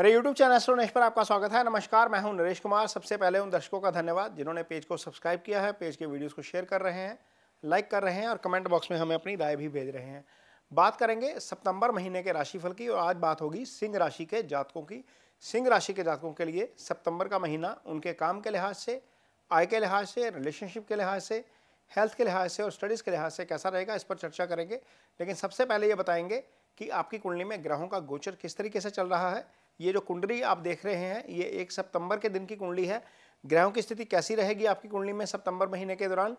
मेरे YouTube channel astro नेश पर आपका स्वागत है नमस्कार मैं हूं नरेश कुमार सबसे पहले उन दर्शकों का धन्यवाद जिन्होंने पेज को सब्सक्राइब किया है पेज के वीडियोस को शेयर कर रहे हैं लाइक कर रहे हैं और कमेंट बॉक्स में हमें अपनी राय भी भेज रहे हैं बात करेंगे सितंबर महीने के राशिफल की और आज बात होगी सिंह राशि के जातकों की सिंह राशि के जातकों के लिए सितंबर का महीना उनके काम के लिहाज से आय के लिहाज से रिलेशनशिप के लिहाज से हेल्थ के लिहाज से और स्टडीज़ के लिहाज से कैसा रहेगा इस पर चर्चा करेंगे लेकिन सबसे पहले ये बताएंगे कि आपकी कुंडली में ग्रहों का गोचर किस तरीके से चल रहा है ये जो कुंडली आप देख रहे हैं ये एक सितंबर के दिन की कुंडली है ग्रहों की स्थिति कैसी रहेगी आपकी कुंडली में सितंबर महीने के दौरान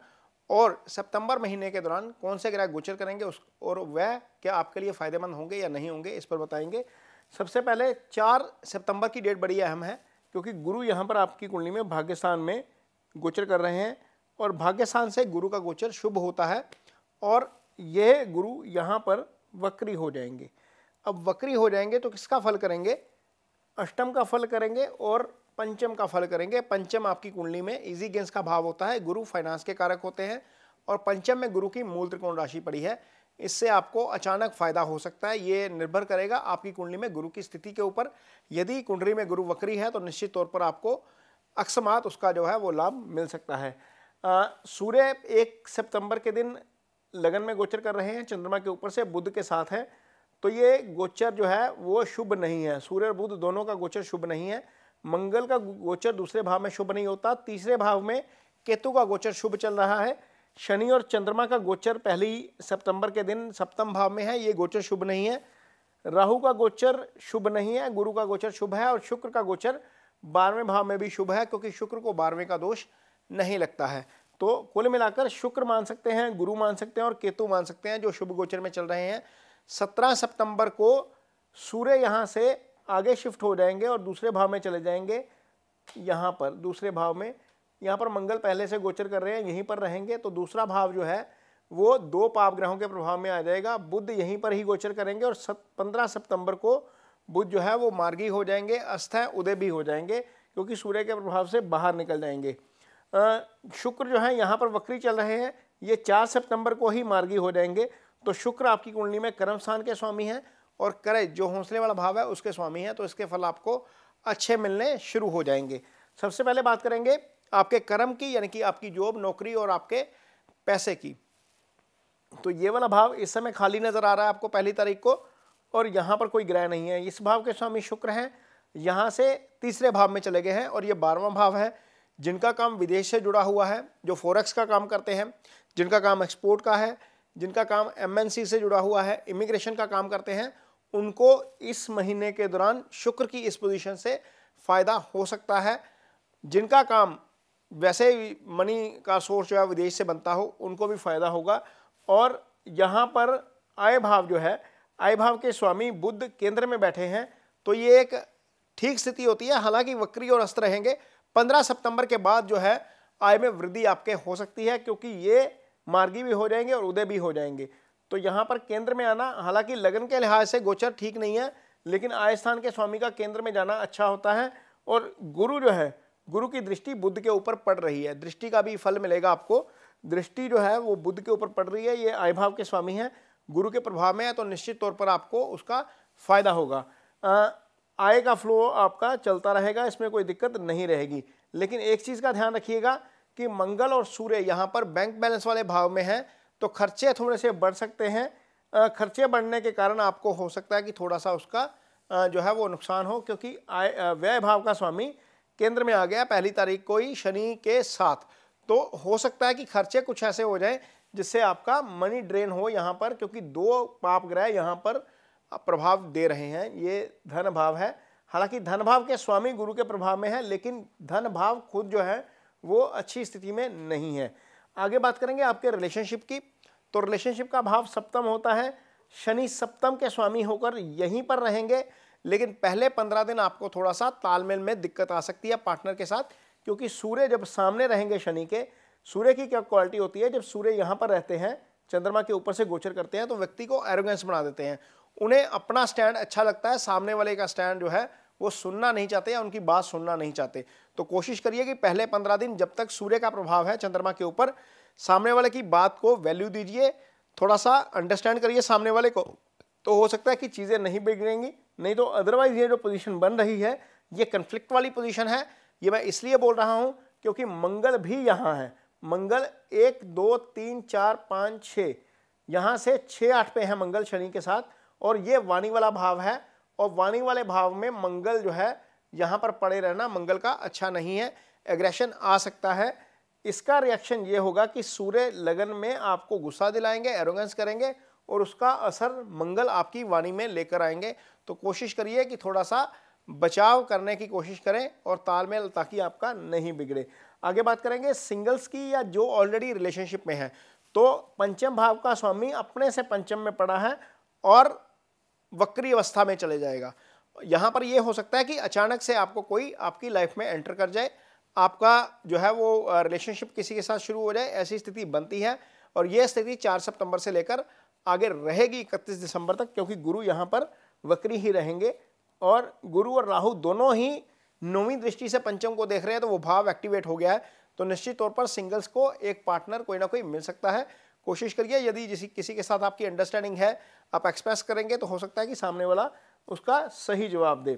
और सितंबर महीने के दौरान कौन से ग्रह गोचर करेंगे उस और वह क्या आपके लिए फ़ायदेमंद होंगे या नहीं होंगे इस पर बताएंगे सबसे पहले चार सितंबर की डेट बड़ी अहम है क्योंकि गुरु यहाँ पर आपकी कुंडली में भाग्यस्थान में गोचर कर रहे हैं और भाग्यस्थान से गुरु का गोचर शुभ होता है और यह गुरु यहाँ पर वक्री हो जाएंगे अब वक्री हो जाएंगे तो किसका फल करेंगे अष्टम का फल करेंगे और पंचम का फल करेंगे पंचम आपकी कुंडली में इजी गेंस का भाव होता है गुरु फाइनेंस के कारक होते हैं और पंचम में गुरु की मूल त्रिकोण राशि पड़ी है इससे आपको अचानक फायदा हो सकता है ये निर्भर करेगा आपकी कुंडली में गुरु की स्थिति के ऊपर यदि कुंडली में गुरु वक्री है तो निश्चित तौर पर आपको अक्समात उसका जो है वो लाभ मिल सकता है सूर्य एक सितंबर के दिन लगन में गोचर कर रहे हैं चंद्रमा के ऊपर से बुध के साथ हैं तो ये गोचर जो है वो शुभ नहीं है सूर्य और बुध दोनों का गोचर शुभ नहीं है मंगल का गोचर दूसरे भाव में शुभ नहीं होता तीसरे भाव में केतु का गोचर शुभ चल रहा है शनि और चंद्रमा का गोचर पहली सितंबर के दिन सप्तम भाव में है ये गोचर शुभ नहीं है राहु का गोचर शुभ नहीं है गुरु का गोचर शुभ है और शुक्र का गोचर बारहवें भाव में भी शुभ है क्योंकि शुक्र को बारहवें का दोष नहीं लगता है तो कुल मिलाकर शुक्र मान सकते हैं गुरु मान सकते हैं और केतु मान सकते हैं जो शुभ गोचर में चल रहे हैं सत्रह सितंबर को सूर्य यहाँ से आगे शिफ्ट हो जाएंगे और दूसरे भाव में चले जाएंगे यहाँ पर दूसरे भाव में यहाँ पर मंगल पहले से गोचर कर रहे हैं यहीं पर रहेंगे तो दूसरा भाव जो है वो दो पाप ग्रहों के प्रभाव में आ जाएगा बुद्ध यहीं पर ही गोचर करेंगे और सत पंद्रह सितंबर को बुद्ध जो है वो मार्गी हो जाएंगे अस्थय उदय भी हो जाएंगे क्योंकि सूर्य के प्रभाव से बाहर निकल जाएंगे शुक्र जो है यहाँ पर वक्री चल रहे हैं ये चार सितंबर को ही मार्गी हो जाएंगे तो शुक्र आपकी कुंडली में कर्म स्थान के स्वामी हैं और करे जो हौसले वाला भाव है उसके स्वामी हैं तो इसके फल आपको अच्छे मिलने शुरू हो जाएंगे सबसे पहले बात करेंगे आपके कर्म की यानी कि आपकी जॉब नौकरी और आपके पैसे की तो ये वाला भाव इस समय खाली नज़र आ रहा है आपको पहली तारीख को और यहाँ पर कोई ग्रह नहीं है इस भाव के स्वामी शुक्र हैं यहाँ से तीसरे भाव में चले गए हैं और ये बारहवा भाव है जिनका काम विदेश से जुड़ा हुआ है जो फोरेक्स का काम करते हैं जिनका काम एक्सपोर्ट का है जिनका काम एमएनसी से जुड़ा हुआ है इमिग्रेशन का काम करते हैं उनको इस महीने के दौरान शुक्र की इस पोजीशन से फ़ायदा हो सकता है जिनका काम वैसे मनी का सोर्स जो है विदेश से बनता हो उनको भी फ़ायदा होगा और यहाँ पर आय भाव जो है आय भाव के स्वामी बुद्ध केंद्र में बैठे हैं तो ये एक ठीक स्थिति होती है हालांकि वक्री और अस्त रहेंगे पंद्रह सितंबर के बाद जो है आय में वृद्धि आपके हो सकती है क्योंकि ये मार्गी भी हो जाएंगे और उदय भी हो जाएंगे तो यहाँ पर केंद्र में आना हालांकि लगन के लिहाज से गोचर ठीक नहीं है लेकिन आय स्थान के स्वामी का केंद्र में जाना अच्छा होता है और गुरु जो है गुरु की दृष्टि बुद्ध के ऊपर पड़ रही है दृष्टि का भी फल मिलेगा आपको दृष्टि जो है वो बुद्ध के ऊपर पड़ रही है ये आय भाव के स्वामी हैं गुरु के प्रभाव में है तो निश्चित तौर पर आपको उसका फ़ायदा होगा आय का फ्लो आपका चलता रहेगा इसमें कोई दिक्कत नहीं रहेगी लेकिन एक चीज़ का ध्यान रखिएगा कि मंगल और सूर्य यहाँ पर बैंक बैलेंस वाले भाव में हैं तो खर्चे थोड़े से बढ़ सकते हैं खर्चे बढ़ने के कारण आपको हो सकता है कि थोड़ा सा उसका जो है वो नुकसान हो क्योंकि आय व्यय भाव का स्वामी केंद्र में आ गया पहली तारीख को ही शनि के साथ तो हो सकता है कि खर्चे कुछ ऐसे हो जाएं जिससे आपका मनी ड्रेन हो यहाँ पर क्योंकि दो पाप ग्रह यहाँ पर प्रभाव दे रहे हैं ये धन भाव है हालांकि धन भाव के स्वामी गुरु के प्रभाव में है लेकिन धन भाव खुद जो है वो अच्छी स्थिति में नहीं है आगे बात करेंगे आपके रिलेशनशिप की तो रिलेशनशिप का भाव सप्तम होता है शनि सप्तम के स्वामी होकर यहीं पर रहेंगे लेकिन पहले पंद्रह दिन आपको थोड़ा सा तालमेल में दिक्कत आ सकती है पार्टनर के साथ क्योंकि सूर्य जब सामने रहेंगे शनि के सूर्य की क्या क्वालिटी होती है जब सूर्य यहाँ पर रहते हैं चंद्रमा के ऊपर से गोचर करते हैं तो व्यक्ति को एरोगेंस बना देते हैं उन्हें अपना स्टैंड अच्छा लगता है सामने वाले का स्टैंड जो है वो सुनना नहीं चाहते या उनकी बात सुनना नहीं चाहते तो कोशिश करिए कि पहले पंद्रह दिन जब तक सूर्य का प्रभाव है चंद्रमा के ऊपर सामने वाले की बात को वैल्यू दीजिए थोड़ा सा अंडरस्टैंड करिए सामने वाले को तो हो सकता है कि चीज़ें नहीं बिगड़ेंगी नहीं तो अदरवाइज़ ये जो पोजीशन बन रही है ये कन्फ्लिक्ट वाली पोजीशन है ये मैं इसलिए बोल रहा हूँ क्योंकि मंगल भी यहाँ है मंगल एक दो तीन चार पाँच छः यहाँ से छः आठ पे हैं मंगल शनि के साथ और ये वाणी वाला भाव है और वाणी वाले भाव में मंगल जो है यहाँ पर पड़े रहना मंगल का अच्छा नहीं है एग्रेशन आ सकता है इसका रिएक्शन ये होगा कि सूर्य लगन में आपको गुस्सा दिलाएंगे एरोगेंस करेंगे और उसका असर मंगल आपकी वाणी में लेकर आएंगे तो कोशिश करिए कि थोड़ा सा बचाव करने की कोशिश करें और तालमेल ताकि आपका नहीं बिगड़े आगे बात करेंगे सिंगल्स की या जो ऑलरेडी रिलेशनशिप में है तो पंचम भाव का स्वामी अपने से पंचम में पड़ा है और वक्री अवस्था में चले जाएगा यहाँ पर यह हो सकता है कि अचानक से आपको कोई आपकी लाइफ में एंटर कर जाए आपका जो है वो रिलेशनशिप किसी के साथ शुरू हो जाए ऐसी स्थिति बनती है और ये स्थिति चार सितंबर से लेकर आगे रहेगी इकतीस दिसंबर तक क्योंकि गुरु यहाँ पर वक्री ही रहेंगे और गुरु और राहु दोनों ही नौवीं दृष्टि से पंचम को देख रहे हैं तो वो भाव एक्टिवेट हो गया है तो निश्चित तौर पर सिंगल्स को एक पार्टनर कोई ना कोई मिल सकता है कोशिश करिए यदि जिस किसी के साथ आपकी अंडरस्टैंडिंग है आप एक्सप्रेस करेंगे तो हो सकता है कि सामने वाला उसका सही जवाब दे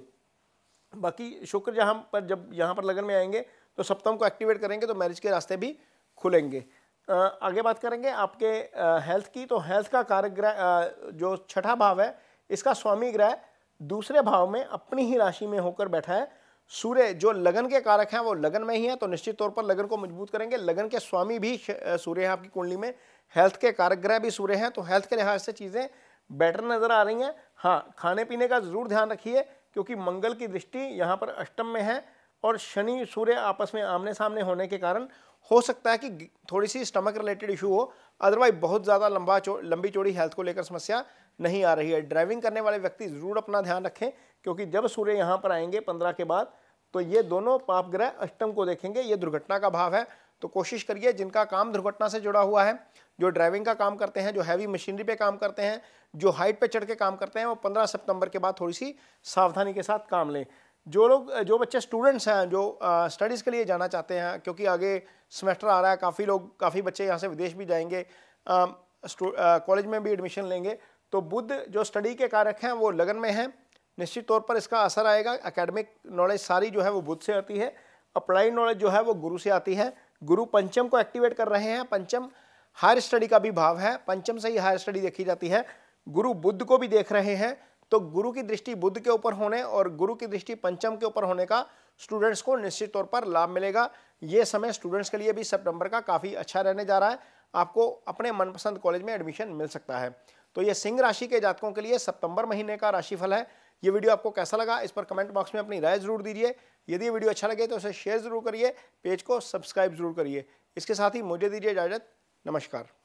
बाकी शुक्र जहाँ पर जब यहाँ पर लगन में आएंगे तो सप्तम को एक्टिवेट करेंगे तो मैरिज के रास्ते भी खुलेंगे आगे बात करेंगे आपके हेल्थ की तो हेल्थ का कारक ग्रह जो छठा भाव है इसका स्वामी ग्रह दूसरे भाव में अपनी ही राशि में होकर बैठा है सूर्य जो लगन के कारक हैं वो लगन में ही हैं तो निश्चित तौर पर लगन को मजबूत करेंगे लगन के स्वामी भी सूर्य हैं आपकी कुंडली में हेल्थ के कारक ग्रह भी सूर्य हैं तो हेल्थ के लिहाज से चीज़ें बेटर नज़र आ रही हैं हाँ खाने पीने का ज़रूर ध्यान रखिए क्योंकि मंगल की दृष्टि यहाँ पर अष्टम में है और शनि सूर्य आपस में आमने सामने होने के कारण हो सकता है कि थोड़ी सी स्टमक रिलेटेड इशू हो अदरवाइज बहुत ज़्यादा लंबा चो, लंबी चौड़ी हेल्थ को लेकर समस्या नहीं आ रही है ड्राइविंग करने वाले व्यक्ति ज़रूर अपना ध्यान रखें क्योंकि जब सूर्य यहाँ पर आएंगे पंद्रह के बाद तो ये दोनों पाप ग्रह अष्टम को देखेंगे ये दुर्घटना का भाव है तो कोशिश करिए जिनका काम दुर्घटना से जुड़ा हुआ है जो ड्राइविंग का काम करते हैं जो हैवी मशीनरी पे काम करते हैं जो हाइट पे चढ़ के काम करते हैं वो 15 सितंबर के बाद थोड़ी सी सावधानी के साथ काम लें जो लोग जो बच्चे स्टूडेंट्स हैं जो स्टडीज़ के लिए जाना चाहते हैं क्योंकि आगे सेमेस्टर आ रहा है काफ़ी लोग काफ़ी बच्चे यहाँ से विदेश भी जाएंगे कॉलेज में भी एडमिशन लेंगे तो बुद्ध जो स्टडी के कारक हैं वो लगन में हैं निश्चित तौर पर इसका असर आएगा एकेडमिक नॉलेज सारी जो है वो बुद्ध से आती है अप्लाइड नॉलेज जो है वो गुरु से आती है गुरु पंचम को एक्टिवेट कर रहे हैं पंचम हायर स्टडी का भी भाव है पंचम से ही हायर स्टडी देखी जाती है गुरु बुद्ध को भी देख रहे हैं तो गुरु की दृष्टि बुद्ध के ऊपर होने और गुरु की दृष्टि पंचम के ऊपर होने का स्टूडेंट्स को निश्चित तौर पर लाभ मिलेगा ये समय स्टूडेंट्स के लिए भी सितंबर का काफ़ी अच्छा रहने जा रहा है आपको अपने मनपसंद कॉलेज में एडमिशन मिल सकता है तो ये सिंह राशि के जातकों के लिए सितंबर महीने का राशिफल है ये वीडियो आपको कैसा लगा इस पर कमेंट बॉक्स में अपनी राय जरूर दीजिए यदि ये वीडियो अच्छा लगे तो उसे शेयर जरूर करिए पेज को सब्सक्राइब जरूर करिए इसके साथ ही मुझे दीजिए इजाज़त नमस्कार